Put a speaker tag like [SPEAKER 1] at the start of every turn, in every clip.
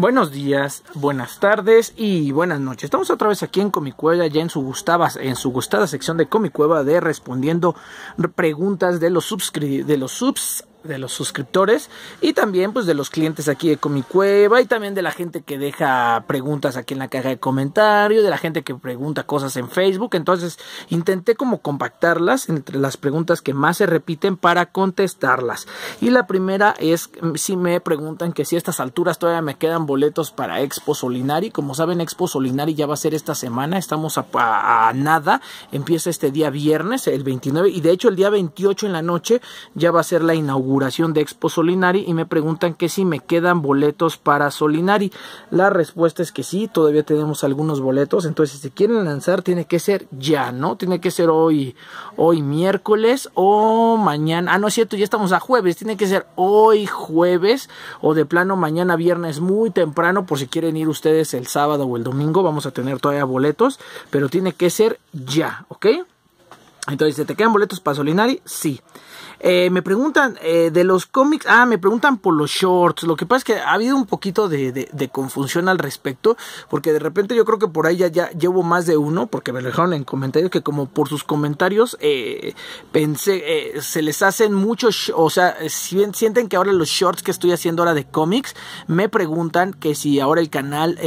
[SPEAKER 1] Buenos días, buenas tardes y buenas noches. Estamos otra vez aquí en Cueva ya en su, en su gustada sección de Comicueva de respondiendo preguntas de los de los subs de los suscriptores y también pues de los clientes aquí de Cueva y también de la gente que deja preguntas aquí en la caja de comentarios, de la gente que pregunta cosas en Facebook. Entonces intenté como compactarlas entre las preguntas que más se repiten para contestarlas. Y la primera es mm, si me preguntan que si a estas alturas todavía me quedan boletos para Expo Solinari. Como saben Expo Solinari ya va a ser esta semana, estamos a nada, empieza este día viernes, el 29 y de hecho el día 28 en la noche ya va a ser la inauguración de Expo Solinari y me preguntan que si me quedan boletos para Solinari. La respuesta es que sí, todavía tenemos algunos boletos, entonces si quieren lanzar tiene que ser ya, ¿no? Tiene que ser hoy, hoy miércoles o mañana. Ah, no es cierto, ya estamos a jueves, tiene que ser hoy jueves o de plano mañana viernes muy temprano por si quieren ir ustedes el sábado o el domingo, vamos a tener todavía boletos, pero tiene que ser ya, ¿ok? Entonces, ¿te quedan boletos para Solinari? Sí. Eh, me preguntan eh, de los cómics, ah, me preguntan por los shorts. Lo que pasa es que ha habido un poquito de, confusión al respecto, porque de repente yo creo que por ahí ya, llevo más de uno, porque me dejaron en comentarios que como por sus comentarios eh, pensé, se les hacen muchos, o sea, sienten que ahora los shorts que estoy haciendo ahora de cómics, me preguntan que si ahora el canal,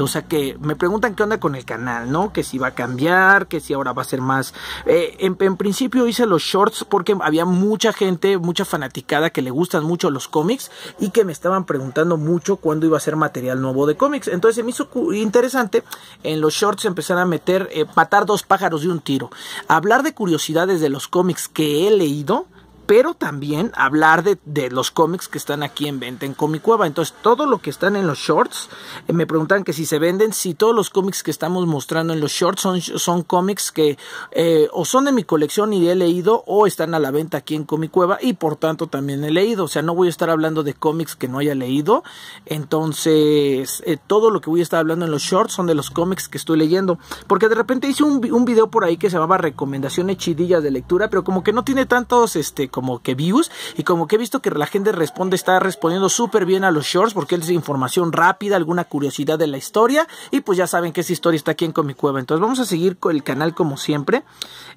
[SPEAKER 1] o sea, que me preguntan qué onda con el canal, ¿no? Que si va a cambiar, que si ahora va a ser más... en principio hice los shorts porque había mucha gente, mucha fanaticada que le gustan mucho los cómics y que me estaban preguntando mucho cuándo iba a ser material nuevo de cómics. Entonces se me hizo interesante en los shorts empezar a meter, matar eh, dos pájaros de un tiro. Hablar de curiosidades de los cómics que he leído pero también hablar de, los cómics que están aquí en venta en Comic Cueva Entonces, todo lo que están en los shorts, eh, me preguntan que si se venden, si todos los cómics que estamos mostrando en los shorts son, cómics que eh, o son de mi colección y he leído o están a la venta aquí en Comic Cueva y por tanto también he leído. O sea, no voy a estar hablando de cómics que no haya leído. Entonces, eh, todo lo que voy a estar hablando en los shorts son de los cómics que estoy leyendo. Porque de repente hice un, un video por ahí que se llamaba Recomendaciones Chidillas de Lectura, pero como que no tiene tantos, este, como que views y como que he visto que la gente responde, está respondiendo súper bien a los shorts porque es información rápida, alguna curiosidad de la historia y pues ya saben que esa historia está aquí en Comic Cueva. Entonces vamos a seguir con el canal como siempre.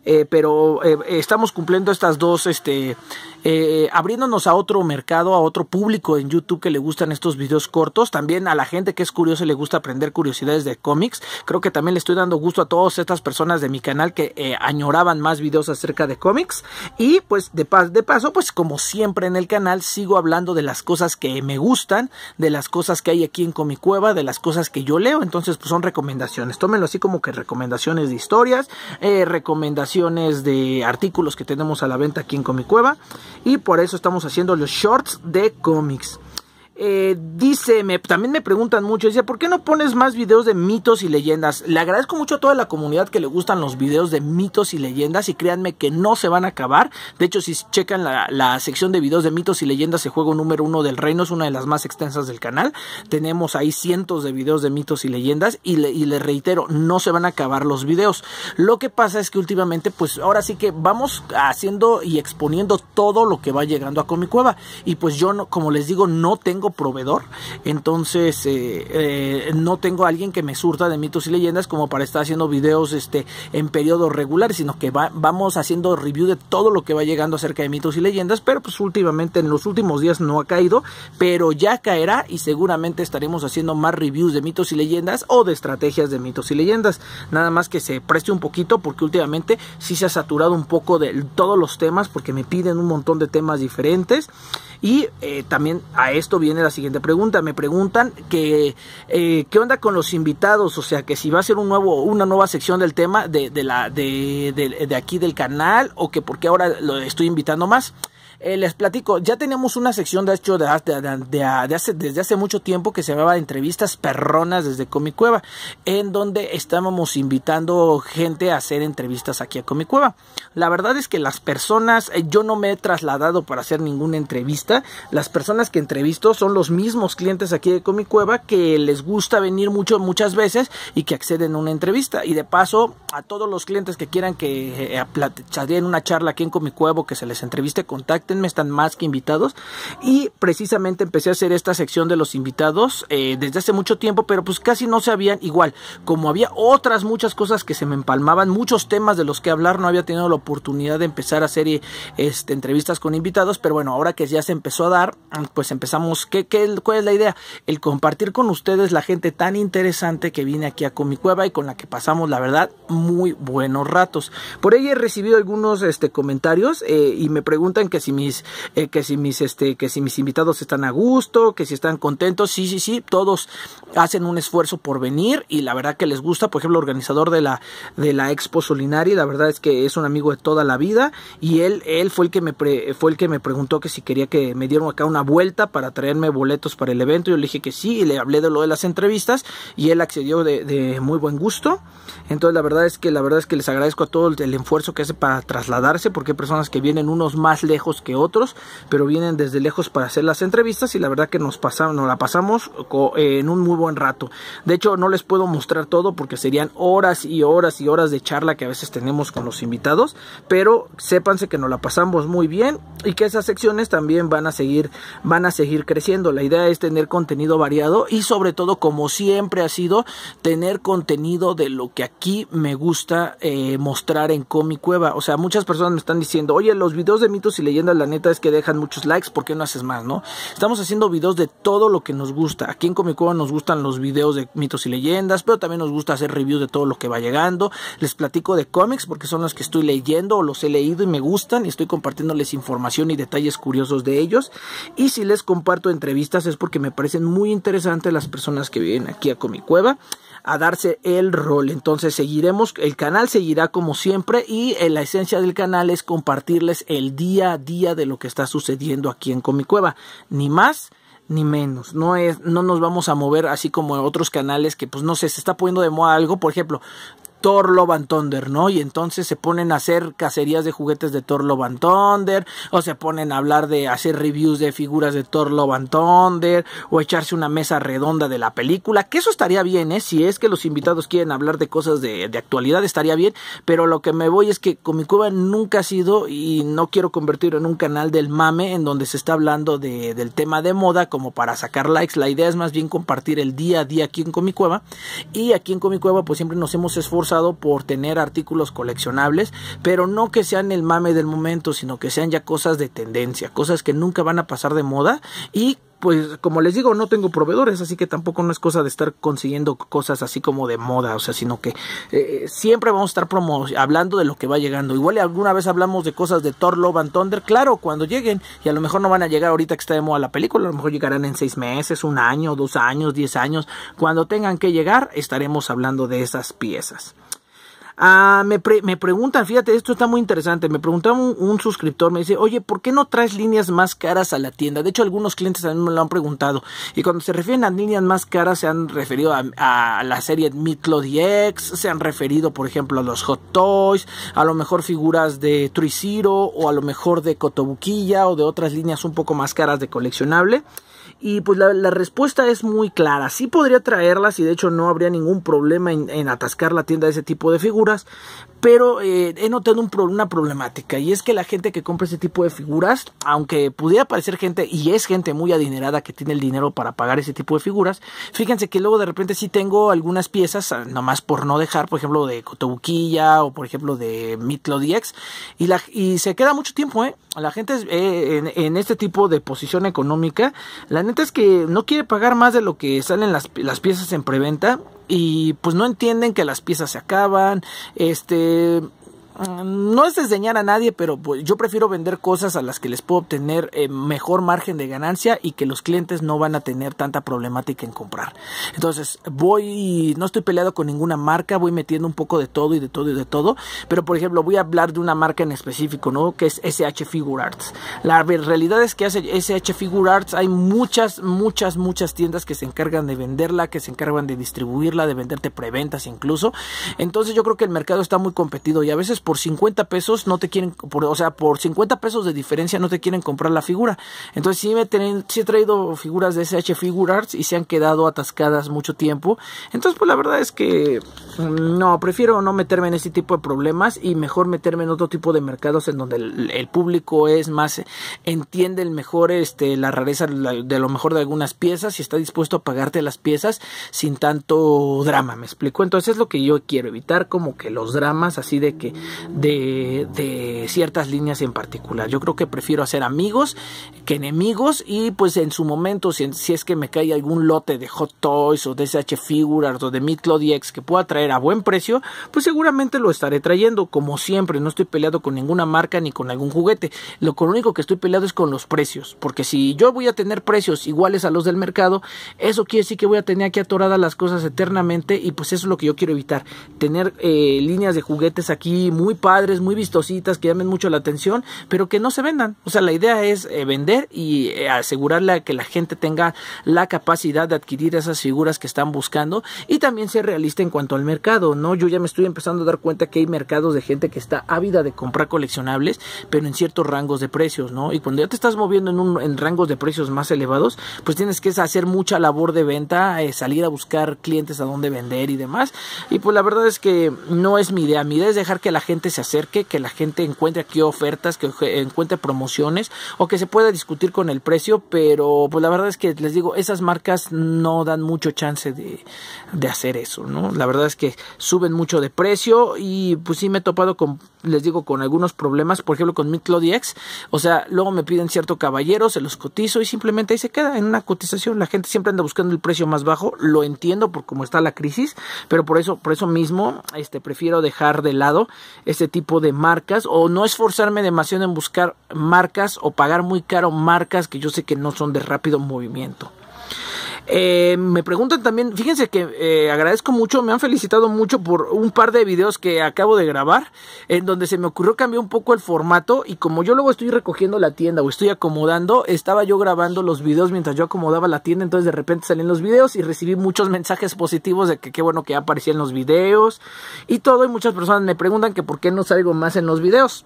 [SPEAKER 1] Eh, pero eh, estamos cumpliendo estas dos, este, eh, abriéndonos a otro mercado, a otro público en YouTube que le gustan estos videos cortos, también a la gente que es curiosa y le gusta aprender curiosidades de cómics, creo que también le estoy dando gusto a todas estas personas de mi canal que añoraban más videos acerca de cómics y pues de, paso, de paso, pues como siempre en el canal sigo hablando de las cosas que me gustan, de las cosas que hay aquí en Comic Cueva, de las cosas que yo leo, entonces pues son recomendaciones, tómenlo así como que recomendaciones de historias, recomendaciones de artículos que tenemos a la venta aquí en Comicueva. Y por eso estamos haciendo los shorts de cómics. Eh, dice, también me preguntan mucho, dice, ¿por qué no pones más videos de mitos y leyendas? Le agradezco mucho a toda la comunidad que le gustan los videos de mitos y leyendas y créanme que no se van a acabar. De hecho, si checan la, sección de videos de mitos y leyendas, el juego número uno del reino es una de las más extensas del canal. Tenemos ahí cientos de videos de mitos y leyendas y, les reitero, no se van a acabar los videos. Lo que pasa es que últimamente, pues ahora sí que vamos haciendo y exponiendo todo lo que va llegando a Cueva. y pues yo, no, como les digo, no tengo proveedor, entonces eh, eh, no tengo a alguien que me surta de mitos y leyendas como para estar haciendo videos este, en periodo regular, sino que vamos haciendo review de todo lo que va llegando acerca de mitos y leyendas, pero pues últimamente en los últimos días no ha caído, pero ya caerá y seguramente estaremos haciendo más reviews de mitos y leyendas o de estrategias de mitos y leyendas, nada más que se preste un poquito porque últimamente sí se ha saturado un poco de todos los temas porque me piden un montón de temas diferentes y eh, también a esto viene la siguiente pregunta. Me preguntan que eh, qué onda con los invitados, o sea, que si va a ser un nuevo, una nueva sección del tema de, de la, de, de, de aquí del canal o que por qué ahora lo estoy invitando más. Eh, les platico, ya teníamos una sección de hecho de, hace, desde hace mucho tiempo que se llamaba entrevistas perronas desde Cueva, en donde estábamos invitando gente a hacer entrevistas aquí a Cueva La verdad es que las personas, eh, yo no me he trasladado para hacer ninguna entrevista, las personas que entrevisto son los mismos clientes aquí de Cueva que les gusta venir mucho muchas veces y que acceden a una entrevista. Y de paso, a todos los clientes que quieran que eh, en una charla aquí en Comicueva que se les entreviste, contacten me están más que invitados. Y precisamente empecé a hacer esta sección de los invitados eh, desde hace mucho tiempo, pero pues casi no se habían igual. Como había otras muchas cosas que se me empalmaban, muchos temas de los que hablar, no había tenido la oportunidad de empezar a hacer este, entrevistas con invitados, pero bueno, ahora que ya se empezó a dar, pues empezamos. ¿Qué, cuál es la idea? El compartir con ustedes la gente tan interesante que viene aquí a Comicueva y con la que pasamos, la verdad, muy buenos ratos. Por ahí he recibido algunos este, comentarios eh, y me preguntan que si mi eh, que si mis, este, que si mis invitados están a gusto, que si están contentos, sí, sí, sí, todos hacen un esfuerzo por venir y la verdad que les gusta, por ejemplo, el organizador de la, de la Expo Solinari, la verdad es que es un amigo de toda la vida y él, él fue el que me, fue el que me preguntó que si quería que me dieran acá una vuelta para traerme boletos para el evento, yo le dije que sí y le hablé de lo de las entrevistas y él accedió de, muy buen gusto, entonces la verdad es que, la verdad es que les agradezco a todo el, el esfuerzo que hace para trasladarse porque hay personas que vienen unos más lejos que otros, pero vienen desde lejos para hacer las entrevistas y la verdad que nos, pasamos, nos la pasamos eh, en un muy buen rato. De hecho, no les puedo mostrar todo porque serían horas y horas y horas de charla que a veces tenemos con los invitados, pero sépanse que nos la pasamos muy bien y que esas secciones también van a seguir, van a seguir creciendo. La idea es tener contenido variado y sobre todo, como siempre ha sido, tener contenido de lo que aquí me gusta eh, mostrar en Comic Cueva. O sea, muchas personas me están diciendo, oye, los videos de mitos y leyendas la neta es que dejan muchos likes, porque no haces más, no? Estamos haciendo videos de todo lo que nos gusta. Aquí en Comic Cueva nos gustan los videos de mitos y leyendas, pero también nos gusta hacer reviews de todo lo que va llegando. Les platico de cómics porque son los que estoy leyendo o los he leído y me gustan y estoy compartiéndoles información y detalles curiosos de ellos. Y si les comparto entrevistas es porque me parecen muy interesantes las personas que viven aquí a Comic Cueva a darse el rol. Entonces seguiremos, el canal seguirá como siempre y eh, la esencia del canal es compartirles el día a día de lo que está sucediendo aquí en Comicueva. Ni más ni menos. No, es, no nos vamos a mover así como otros canales que pues no sé, se está poniendo de moda algo. Por ejemplo, Thor Love and Thunder, ¿no? Y entonces se ponen a hacer cacerías de juguetes de Thor Love Thunder, o se ponen a hablar de hacer reviews de figuras de Thor Love and Thunder, o echarse una mesa redonda de la película, que eso estaría bien, ¿eh? Si es que los invitados quieren hablar de cosas de, actualidad, estaría bien, pero lo que me voy es que Comic Cueva nunca ha sido y no quiero convertirlo en un canal del mame en donde se está hablando del tema de moda como para sacar likes, la idea es más bien compartir el día a día aquí en Comic Cueva y aquí en Comic Cueva pues siempre nos hemos esforzado por tener artículos coleccionables, pero no que sean el mame del momento, sino que sean ya cosas de tendencia, cosas que nunca van a pasar de moda y pues como les digo, no tengo proveedores, así que tampoco no es cosa de estar consiguiendo cosas así como de moda, o sea, sino que eh, siempre vamos a estar hablando de lo que va llegando. Igual alguna vez hablamos de cosas de Thor, Love and Thunder, claro, cuando lleguen, y a lo mejor no van a llegar ahorita que está de moda la película, a lo mejor llegarán en seis meses, un año, dos años, diez años, cuando tengan que llegar estaremos hablando de esas piezas. Ah, me, me preguntan, fíjate, esto está muy interesante. Me preguntaba un, suscriptor, me dice, oye, ¿por qué no traes líneas más caras a la tienda? De hecho, algunos clientes a me lo han preguntado. Y cuando se refieren a líneas más caras, se han referido a, la serie Mitlody X, se han referido, por ejemplo, a los Hot Toys, a lo mejor figuras de truicero o a lo mejor de Cotobuquilla o de otras líneas un poco más caras de coleccionable. Y pues la, respuesta es muy clara. Sí podría traerlas y de hecho no habría ningún problema en, atascar la tienda de ese tipo de figuras. Pero eh, he notado un, una problemática y es que la gente que compra ese tipo de figuras, aunque pudiera parecer gente y es gente muy adinerada que tiene el dinero para pagar ese tipo de figuras, fíjense que luego de repente sí tengo algunas piezas, ah, nomás por no dejar, por ejemplo, de Cotobuquilla o por ejemplo de Mitlo DX y, y se queda mucho tiempo, ¿eh? La gente eh, en, este tipo de posición económica, la es que no quiere pagar más de lo que salen las, las piezas en preventa y pues no entienden que las piezas se acaban, este Ah, no es desdeñar a nadie, pero pues, yo prefiero vender cosas a las que les puedo obtener eh, mejor margen de ganancia y que los clientes no van a tener tanta problemática en comprar. Entonces, voy, no estoy peleado con ninguna marca, voy metiendo un poco de todo y de todo y de todo, pero por ejemplo, voy a hablar de una marca en específico, ¿no? Que es SH Figure Arts. La realidad es que hace SH Figure Arts hay muchas, muchas, muchas tiendas que se encargan de venderla, que se encargan de distribuirla, de venderte preventas incluso. Entonces, yo creo que el mercado está muy competido y a veces por 50 pesos no te quieren, por, o sea, por 50 pesos de diferencia no te quieren comprar la figura. Entonces si me tienen sí he traído figuras de SH Arts y se han quedado atascadas mucho tiempo. Entonces pues la verdad es que mm, no, prefiero no meterme en este tipo de problemas y mejor meterme en otro tipo de mercados en donde el, el público es más, entiende el mejor este, la rareza de lo mejor de algunas piezas y está dispuesto a pagarte las piezas sin tanto drama, me explico. Entonces es lo que yo quiero evitar, como que los dramas así de que de, ciertas líneas en particular. Yo creo que prefiero hacer amigos que enemigos y pues en su momento, si, es que me cae algún lote de Hot Toys o de SH Figures o de X... que pueda traer a buen precio, pues seguramente lo estaré trayendo. Como siempre, no estoy peleado con ninguna marca ni con algún juguete. Lo único que estoy peleado es con los precios, porque si yo voy a tener precios iguales a los del mercado, eso quiere decir que voy a tener aquí atoradas las cosas eternamente y pues eso es lo que yo quiero evitar, tener eh, líneas de juguetes aquí muy padres, muy vistositas, que llamen mucho la atención, pero que no se vendan. O sea, la idea es eh, vender y eh, asegurarle que la gente tenga la capacidad de adquirir esas figuras que están buscando y también ser realista en cuanto al mercado, ¿no? Yo ya me estoy empezando a dar cuenta que hay mercados de gente que está ávida de comprar coleccionables, pero en ciertos rangos de precios, ¿no? Y cuando ya te estás moviendo en, un, en rangos de precios más elevados, pues tienes que hacer mucha labor de venta, eh, salir a buscar clientes a dónde vender y demás. Y pues la verdad es que no es mi idea, mi idea es dejar que la gente se acerque, que la gente encuentre aquí ofertas, que encuentre promociones o que se pueda discutir con el precio, pero pues la verdad es que les digo, esas marcas no dan mucho chance de, hacer eso, ¿no? La verdad es que suben mucho de precio y pues sí me he topado con, les digo, con algunos problemas, por ejemplo con mi X, o sea, luego me piden cierto caballero, se los cotizo y simplemente ahí se queda en una cotización, la gente siempre anda buscando el precio más bajo, lo entiendo por cómo está la crisis, pero por eso, por eso mismo, este, prefiero dejar de lado este tipo de marcas o no esforzarme demasiado en buscar marcas o pagar muy caro marcas que yo sé que no son de rápido movimiento. Eh, me preguntan también, fíjense que eh, agradezco mucho, me han felicitado mucho por un par de videos que acabo de grabar, en donde se me ocurrió cambiar un poco el formato y como yo luego estoy recogiendo la tienda o estoy acomodando, estaba yo grabando los videos mientras yo acomodaba la tienda, entonces de repente salen los videos y recibí muchos mensajes positivos de que qué bueno que aparecían los videos y todo y muchas personas me preguntan que por qué no salgo más en los videos.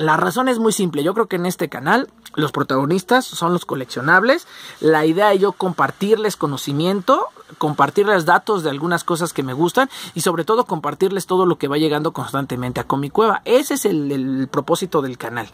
[SPEAKER 1] La razón es muy simple, yo creo que en este canal los protagonistas son los coleccionables, la idea es yo compartirles conocimiento, compartirles datos de algunas cosas que me gustan y sobre todo compartirles todo lo que va llegando constantemente a Comic Cueva, ese es el, propósito del canal.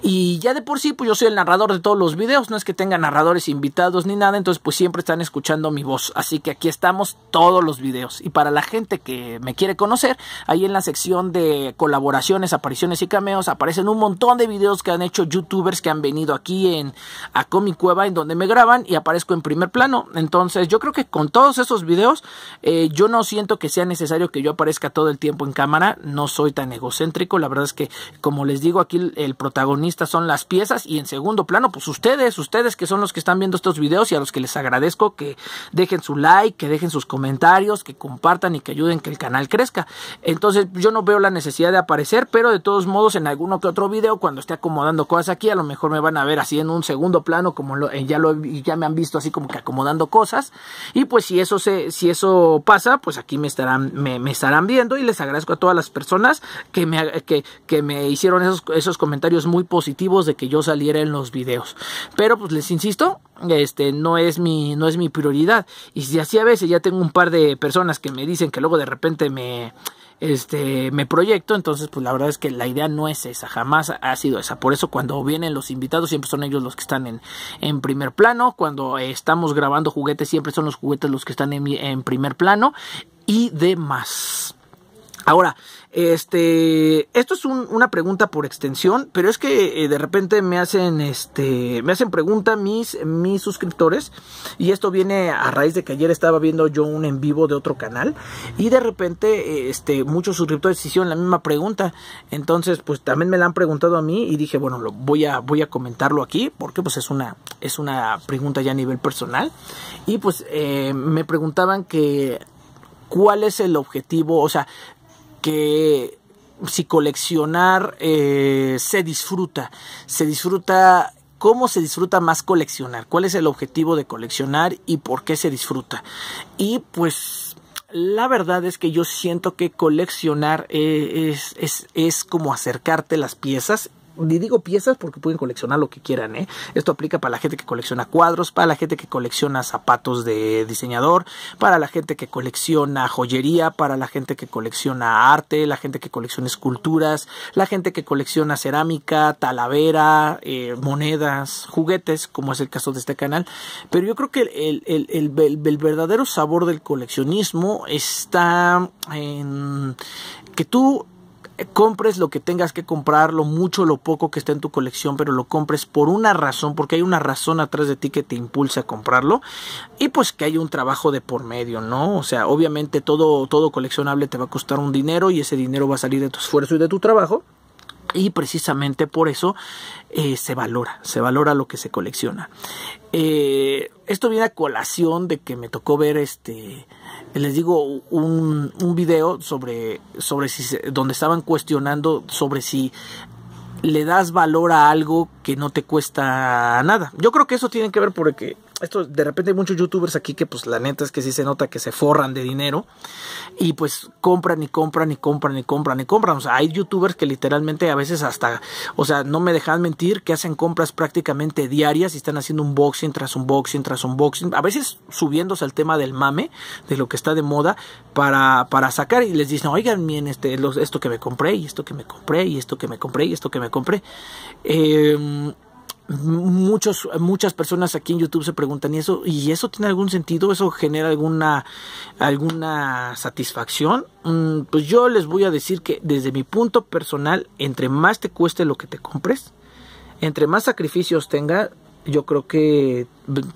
[SPEAKER 1] Y ya de por sí, pues yo soy el narrador de todos los videos, no es que tenga narradores invitados ni nada, entonces pues siempre están escuchando mi voz, así que aquí estamos todos los videos. Y para la gente que me quiere conocer, ahí en la sección de colaboraciones, apariciones y cameos aparecen un montón de videos que han hecho youtubers que han venido aquí en, a Comic Cueva, en donde me graban y aparezco en primer plano. Entonces, yo creo que con todos esos videos, eh, yo no siento que sea necesario que yo aparezca todo el tiempo en cámara. No soy tan egocéntrico. La verdad es que, como les digo, aquí el protagonista son las piezas y en segundo plano, pues ustedes, ustedes que son los que están viendo estos videos y a los que les agradezco que dejen su like, que dejen sus comentarios, que compartan y que ayuden que el canal crezca. Entonces, yo no veo la necesidad de aparecer, pero de todos modos, en alguno que otro video cuando esté acomodando cosas aquí. A lo mejor me van a ver así en un segundo plano, como eh, ya, lo, ya me han visto así como que acomodando cosas. Y pues si eso, se, si eso pasa, pues aquí me estarán, me, estarán viendo y les agradezco a todas las personas que me, que, que me hicieron esos, esos comentarios muy positivos de que yo saliera en los videos. Pero pues les insisto, este no es mi no es mi prioridad y si así a veces ya tengo un par de personas que me dicen que luego de repente me este, me proyecto, entonces pues la verdad es que la idea no es esa, jamás ha sido esa. Por eso cuando vienen los invitados siempre son ellos los que están en, en primer plano, cuando estamos grabando juguetes siempre son los juguetes los que están en, en primer plano y demás. Ahora, este, esto es una pregunta por extensión, pero es que eh, de repente me hacen, este, me hacen pregunta mis, suscriptores y esto viene a raíz de que ayer estaba viendo yo un en vivo de otro canal y de repente, este, muchos suscriptores hicieron la misma pregunta, entonces, pues también me la han preguntado a mí y dije, bueno, voy a, comentarlo aquí porque pues es una, es una pregunta ya a nivel personal y pues eh, me preguntaban que cuál es el objetivo, o sea, que si coleccionar eh, se disfruta, se disfruta cómo se disfruta más coleccionar, cuál es el objetivo de coleccionar y por qué se disfruta. Y pues la verdad es que yo siento que coleccionar eh, es, es como acercarte las piezas ni digo piezas porque pueden coleccionar lo que quieran, ¿eh? Esto aplica para la gente que colecciona cuadros, para la gente que colecciona zapatos de diseñador, para la gente que colecciona joyería, para la gente que colecciona arte, la gente que colecciona esculturas, la gente que colecciona cerámica, talavera, eh, monedas, juguetes, como es el caso de este canal. Pero yo creo que el verdadero sabor del coleccionismo está en que tú compres lo que tengas que comprar, lo mucho, lo poco que está en tu colección, pero lo compres por una razón, porque hay una razón atrás de ti que te impulsa a comprarlo y pues que hay un trabajo de por medio, ¿no? O sea, obviamente todo, todo coleccionable te va a costar un dinero y ese dinero va a salir de tu esfuerzo y de tu trabajo y precisamente por eso eh, se valora, se valora lo que se colecciona. Eh, esto viene a colación de que me tocó ver este, les digo, un, un video sobre, sobre si, donde estaban cuestionando sobre si le das valor a algo que no te cuesta nada. Yo creo que eso tiene que ver porque esto de repente hay muchos youtubers aquí que pues la neta es que sí se nota que se forran de dinero y pues compran y compran y compran y compran y compran. O sea, hay youtubers que literalmente a veces hasta, o sea, no me dejan mentir, que hacen compras prácticamente diarias y están haciendo un boxing tras un boxing tras un boxing, a veces subiéndose al tema del mame, de lo que está de moda para, sacar y les dicen, oigan, miren este, esto que me compré y esto que me compré y esto que me compré y esto que me compré. Em, muchos, muchas personas aquí en YouTube se preguntan, ¿y eso, ¿y eso tiene algún sentido? ¿Eso genera alguna, alguna satisfacción? Mm, pues yo les voy a decir que desde mi punto personal, entre más te cueste lo que te compres, entre más sacrificios tenga, yo creo que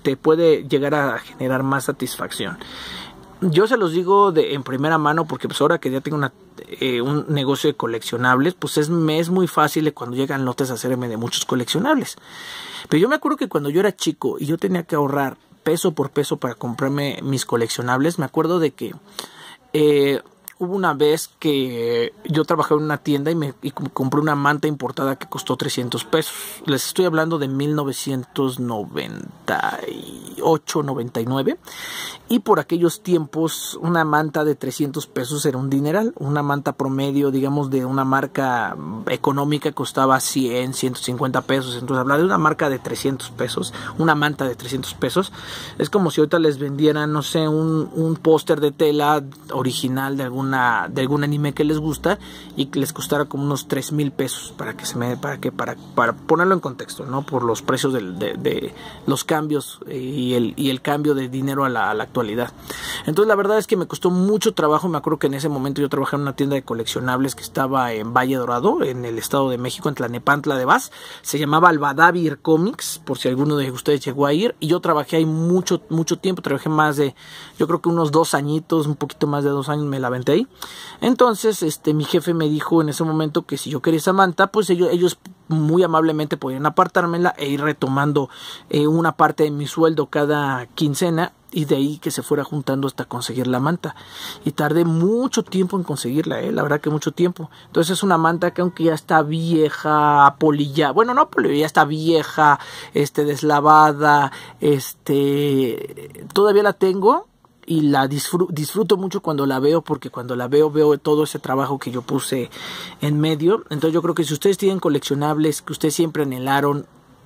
[SPEAKER 1] te puede llegar a generar más satisfacción. Yo se los digo de, en primera mano porque pues ahora que ya tengo eh, un negocio de coleccionables, pues es, muy fácil cuando llegan lotes hacerme de muchos coleccionables. Pero yo me acuerdo que cuando yo era chico y yo tenía que ahorrar peso por peso para comprarme mis coleccionables, me acuerdo de que eh, hubo una vez que yo trabajaba en una tienda y me compré una manta importada que costó 300 pesos. Les estoy hablando de 1998, 99. Y por aquellos tiempos, una manta de 300 pesos era un dineral. Una manta promedio, digamos, de una marca económica costaba 100, 150 pesos. Entonces, hablar de una marca de 300 pesos, una manta de 300 pesos, es como si ahorita les vendieran, no sé, un póster de tela original de alguna de algún anime que les gusta y que les costara como unos 3 mil pesos para que se me para que para, ponerlo en contexto no por los precios de, los cambios y el, y el cambio de dinero a la, actualidad entonces la verdad es que me costó mucho trabajo me acuerdo que en ese momento yo trabajaba en una tienda de coleccionables que estaba en Valle Dorado en el estado de México en Tlanepantla de Vaz se llamaba Albadavir Comics por si alguno de ustedes llegó a ir y yo trabajé ahí mucho mucho tiempo trabajé más de yo creo que unos dos añitos un poquito más de dos años me la entonces, este, mi jefe me dijo en ese momento que si yo quería esa manta, pues ellos, muy amablemente podían apartármela e ir retomando eh, una parte de mi sueldo cada quincena y de ahí que se fuera juntando hasta conseguir la manta. Y tardé mucho tiempo en conseguirla, eh, la verdad que mucho tiempo. Entonces es una manta que aunque ya está vieja, polilla bueno, no polilla, ya está vieja, este, deslavada, este, todavía la tengo y la disfruto, mucho cuando la veo porque cuando la veo veo todo ese trabajo que yo puse en medio. Entonces yo creo que si ustedes tienen coleccionables que ustedes siempre anhelaron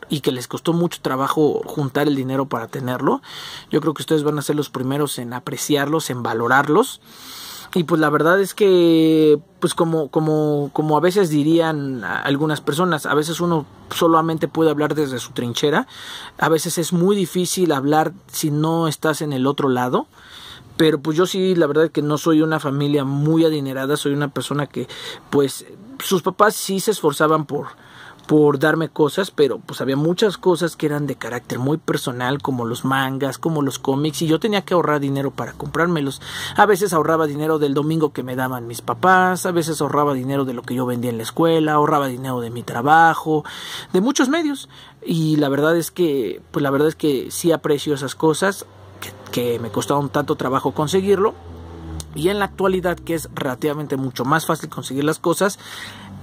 [SPEAKER 1] y que les costó mucho trabajo juntar el dinero para tenerlo, yo creo que ustedes van a ser los primeros en apreciarlos, en valorarlos y pues la verdad es que, pues como, como, como a veces dirían algunas personas, a veces uno solamente puede hablar desde su trinchera, a veces es muy difícil hablar si no estás en el otro lado. Pero pues yo sí, la verdad es que no soy una familia muy adinerada, soy una persona que pues sus papás sí se esforzaban por, por darme cosas, pero pues había muchas cosas que eran de carácter muy personal, como los mangas, como los cómics, y yo tenía que ahorrar dinero para comprármelos. A veces ahorraba dinero del domingo que me daban mis papás, a veces ahorraba dinero de lo que yo vendía en la escuela, ahorraba dinero de mi trabajo, de muchos medios. Y la verdad es que, pues la verdad es que sí aprecio esas cosas, que, me me costaron tanto trabajo conseguirlo. Y en la actualidad, que es relativamente mucho más fácil conseguir las cosas,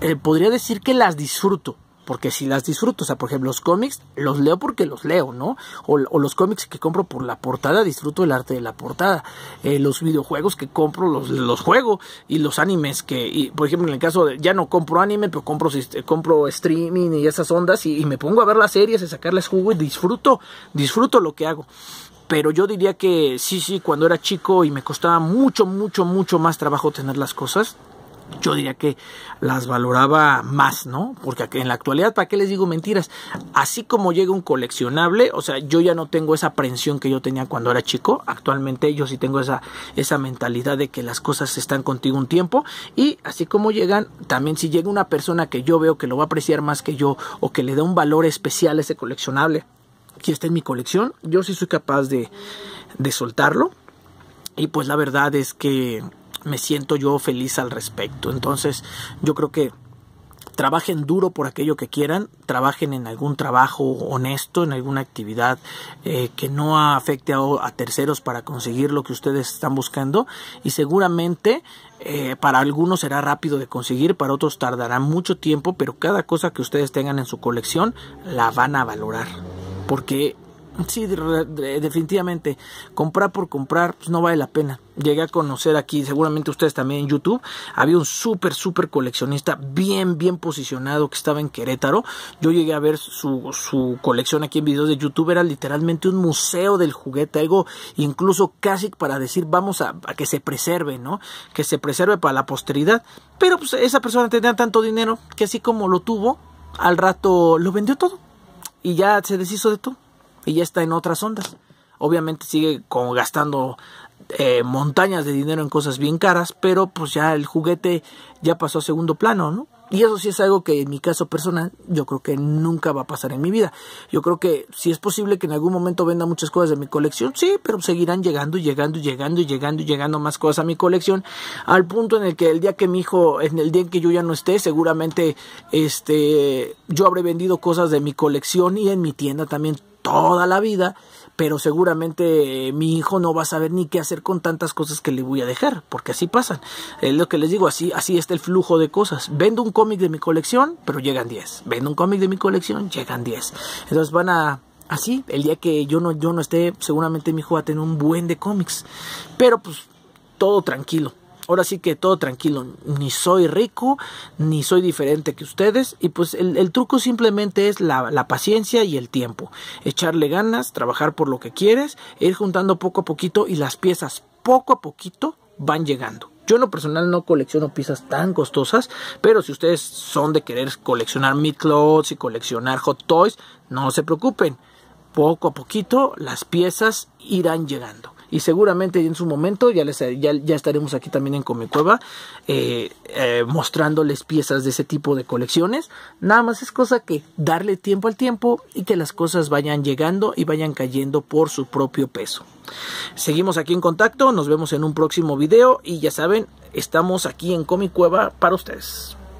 [SPEAKER 1] eh, podría decir que las disfruto porque si las disfruto, o sea, por ejemplo, los cómics los leo porque los leo, ¿no? O, los cómics que compro por la portada, disfruto el arte de la portada. Eh, los videojuegos que compro, los, los juego. Y los animes que, por ejemplo, en el caso de, ya no compro anime, pero compro, este, compro streaming y esas ondas y, me pongo a ver las series, y sacarles jugo y disfruto, disfruto lo que hago pero yo diría que sí, sí, cuando era chico y me costaba mucho, mucho, mucho más trabajo tener las cosas, yo diría que las valoraba más, ¿no? Porque en la actualidad, ¿para qué les digo mentiras? Así como llega un coleccionable, o sea, yo ya no tengo esa aprensión que yo tenía cuando era chico, actualmente yo sí tengo esa, esa mentalidad de que las cosas están contigo un tiempo y así como llegan, también si llega una persona que yo veo que lo va a apreciar más que yo o que le da un valor especial a ese coleccionable que está en mi colección, yo sí soy capaz de soltarlo y pues la verdad es que me siento yo feliz al respecto. Entonces, yo creo que trabajen duro por aquello que quieran, trabajen en algún trabajo honesto, en alguna actividad eh, que no afecte a, terceros para conseguir lo que ustedes están buscando y seguramente eh, para algunos será rápido de conseguir, para otros tardará mucho tiempo, pero cada cosa que ustedes tengan en su colección la van a valorar porque Sí, definitivamente. Comprar por comprar pues, no vale la pena. Llegué a conocer aquí, seguramente ustedes también en YouTube, había un súper, súper coleccionista bien, bien posicionado que estaba en Querétaro. Yo llegué a ver su, su colección aquí en videos de YouTube. Era literalmente un museo del juguete, algo incluso casi para decir vamos a, que se preserve, ¿no? Que se preserve para la posteridad. Pero pues, esa persona tenía tanto dinero que así como lo tuvo, al rato lo vendió todo y ya se deshizo de todo y ya está en otras ondas. Obviamente sigue como gastando eh, montañas de dinero en cosas bien caras, pero pues ya el juguete ya pasó a segundo plano, ¿no? Y eso sí es algo que en mi caso personal yo creo que nunca va a pasar en mi vida. Yo creo que si es posible que en algún momento venda muchas cosas de mi colección, sí, pero seguirán llegando y llegando y llegando y llegando y llegando más cosas a mi colección al punto en el que el día que mi hijo, en el día en que yo ya no esté, seguramente este yo habré vendido cosas de mi colección y en mi tienda también toda la vida, pero seguramente eh, mi hijo no va a saber ni qué hacer con tantas cosas que le voy a dejar, porque así pasan. Es lo que les digo, así, así está el flujo de cosas. Vendo un cómic de mi colección, pero llegan 10. Vendo un cómic de mi colección, llegan 10. Entonces van a así, el día que yo no, yo no esté, seguramente mi hijo va a tener un buen de cómics. Pero pues todo tranquilo. Ahora sí que todo tranquilo, ni soy rico, ni soy diferente que ustedes. Y pues el, truco simplemente es la, paciencia y el tiempo. Echarle ganas, trabajar por lo que quieres, ir juntando poco a poquito y las piezas poco a poquito van llegando. Yo en lo personal no colecciono piezas tan costosas, pero si ustedes son de querer coleccionar clothes y coleccionar hot toys, no se preocupen. Poco a poquito las piezas irán llegando y seguramente en su momento ya, ya, ya estaremos aquí también en Comicueva eh, eh, mostrándoles piezas de ese tipo de colecciones. Nada más es cosa que darle tiempo al tiempo y que las cosas vayan llegando y vayan cayendo por su propio peso. Seguimos aquí en contacto, nos vemos en un próximo video y ya saben, estamos aquí en Comicueva para ustedes.